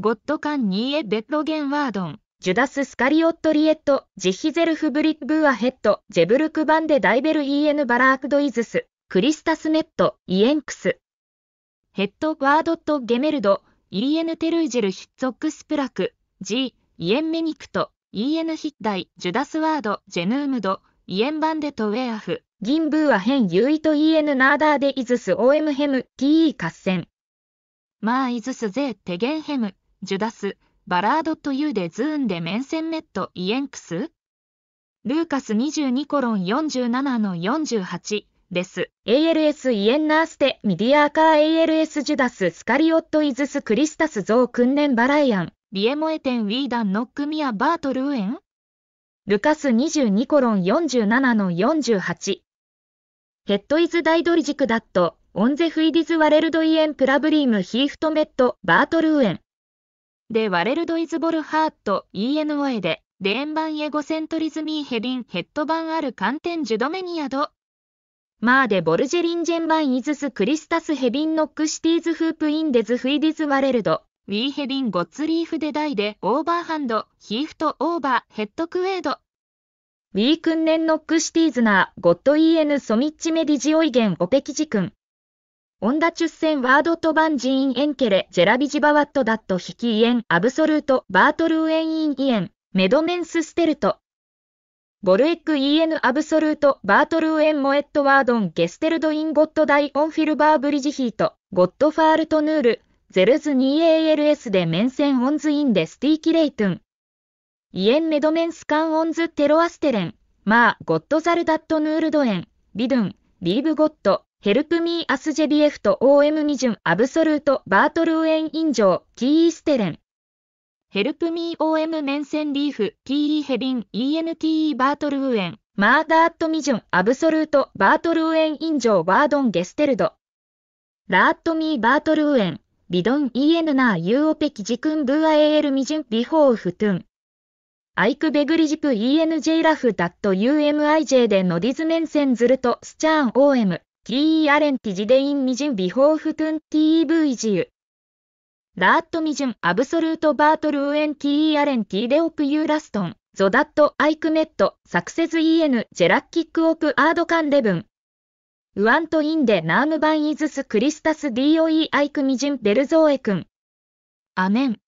ゴッドカンニーエ・ベッロゲンワードン。ジュダス・スカリオット・リエット、ジヒゼルフ・ブリッブーアヘッド、ジェブルク・バンデ・ダイベル・イーエヌ・バラークド・イズス、クリスタス・ネット、イエンクス。ヘッド・ワードット・ゲメルド、イーエヌ・テルージェル・ヒッツォックス・プラク、ジー、イエン・メニクト、イーエヌ・ヒッダイ、ジュダス・ワード、ジェヌームド、イエン・バンデ・ト・ウェアフ、ギンブーアヘン・ユーイト・イーエヌ・ナーダーデ・イズス・オエム・ヘム、ティー・カッセン。マー・イズス・ゼー・テゲン・ヘム。ジュダス、バラードとユーデズーンでメンセンメットイエンクスルーカス22コロン47の48です。ALS イエンナーステミディアーカー ALS ジュダススカリオットイズスクリスタスゾウ訓練バライアンビエモエテンウィーダンノックミアバートルーエンルカス22コロン47の48ヘッドイズダイドリジクダットオンゼフイディズワレルドイエンプラブリームヒーフトメットバートルーエンでワレルド・イズ・ボルハート ENOA で、デーン版エゴセントリズミーヘリンヘッド版カンテンジュドメニアド。マーデ・ボルジェリンジェンバン・イズス・クリスタス・ヘビン・ノック・シティーズ・フープ・インデズ・フイディズ・ワレルド。ウィーヘビン・ゴッツリーフ・デダイデ、オーバーハンド、ヒーフト・オーバー、ヘッド・クウェード。ウィークンネン・ノック・シティーズナー、ゴッド・イーエヌ・ソミッチ・メディジオイゲン・オペキジ君。オンダチュッセンワードトバンジーンエンケレジェラビジバワットダットヒキイエンアブソルートバートルーエンインイエンメドメンスステルトボルエックイエンアブソルートバートルーエンモエットワードンゲステルドインゴットダイオンフィルバーブリジヒートゴッドファールトヌールゼルズ 2ALS でメンセンオンズインデスティーキレイトゥンイエンメドメンスカンオンズテロアステレンマーゴッドザルダットヌールドエンビドゥンリーブゴットヘルプミーアスジェビエフと OM ュンアブソルートバートルウンインジョウキーステレン。ヘルプミー OM メンセンリーフキーヘビン ENTE バートルウエン。マーダーットミジュンアブソルートバートルウンインジョウバードンゲステルド。ラーットミーバートルウエン。ビドン EN ナーユーオペキジクンブーアエールミジュンビホーフトゥン。アイクベグリジプ ENJ ラフダット UMIJ でノディズメンセンズルトスチャーン OM。T. ーアレンティジデインミジンビホーフトゥンティーブイジユ。ラーットミジュンアブソルートバートルウエンティーアレンティデオクユーラストン、ゾダットアイクメット、サクセズイエヌ、ジェラッキックオクアードカンレブン。ウアントインデナームバンイズスクリスタス DOE アイクミジンベルゾーエ君。アメン。